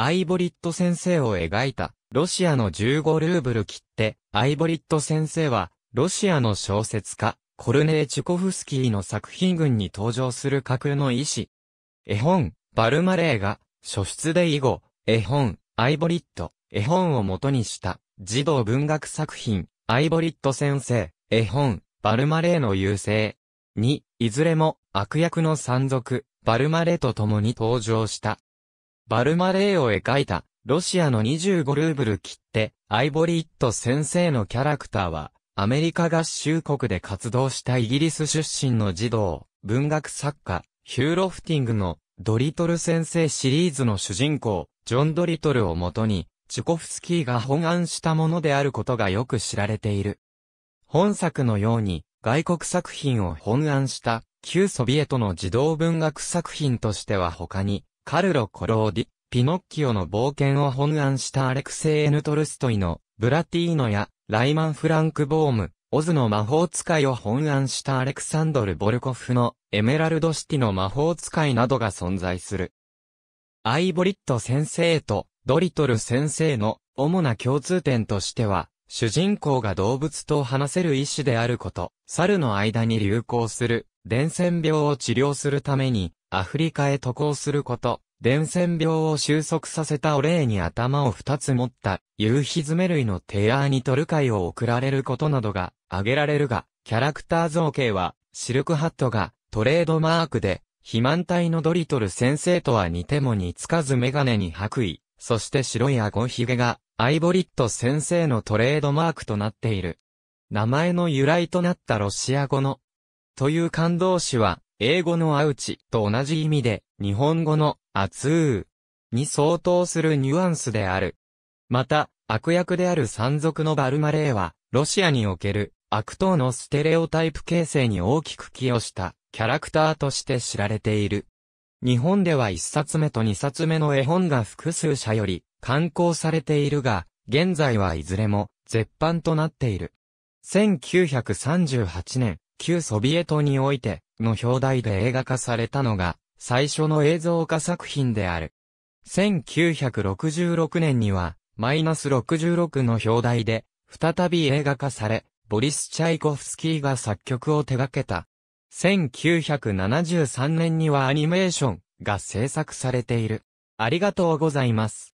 アイボリット先生を描いた、ロシアの15ルーブル切手、アイボリット先生は、ロシアの小説家、コルネーチュコフスキーの作品群に登場する架空の医師。絵本、バルマレーが、書出で以後、絵本、アイボリット、絵本を元にした、児童文学作品、アイボリット先生、絵本、バルマレーの優勢。に、いずれも、悪役の山賊、バルマレーと共に登場した。バルマレーを描いた、ロシアの25ルーブル切って、アイボリット先生のキャラクターは、アメリカ合衆国で活動したイギリス出身の児童、文学作家、ヒューロフティングのドリトル先生シリーズの主人公、ジョン・ドリトルをもとに、チュコフスキーが本案したものであることがよく知られている。本作のように、外国作品を本案した、旧ソビエトの児童文学作品としては他に、カルロ・コローディ、ピノッキオの冒険を本案したアレクセイ・エヌ・トルストイの、ブラティーノや、ライマン・フランク・ボーム、オズの魔法使いを本案したアレクサンドル・ボルコフの、エメラルド・シティの魔法使いなどが存在する。アイボリット先生と、ドリトル先生の、主な共通点としては、主人公が動物と話せる医師であること、猿の間に流行する、伝染病を治療するために、アフリカへ渡航すること、伝染病を収束させたお礼に頭を二つ持った、夕日詰め類の提案にトルカイを送られることなどが挙げられるが、キャラクター造形は、シルクハットがトレードマークで、肥満体のドリトル先生とは似ても似つかずメガネに白衣、そして白い顎ひげが、アイボリット先生のトレードマークとなっている。名前の由来となったロシア語の、という感動詞は、英語のアウチと同じ意味で、日本語のアツーに相当するニュアンスである。また、悪役である山賊のバルマレーは、ロシアにおける悪党のステレオタイプ形成に大きく寄与したキャラクターとして知られている。日本では一冊目と二冊目の絵本が複数社より刊行されているが、現在はいずれも絶版となっている。1938年、旧ソビエトにおいて、の表題で映画化されたのが、最初の映像化作品である。1966年には、マイナス66の表題で、再び映画化され、ボリス・チャイコフスキーが作曲を手掛けた。1973年にはアニメーションが制作されている。ありがとうございます。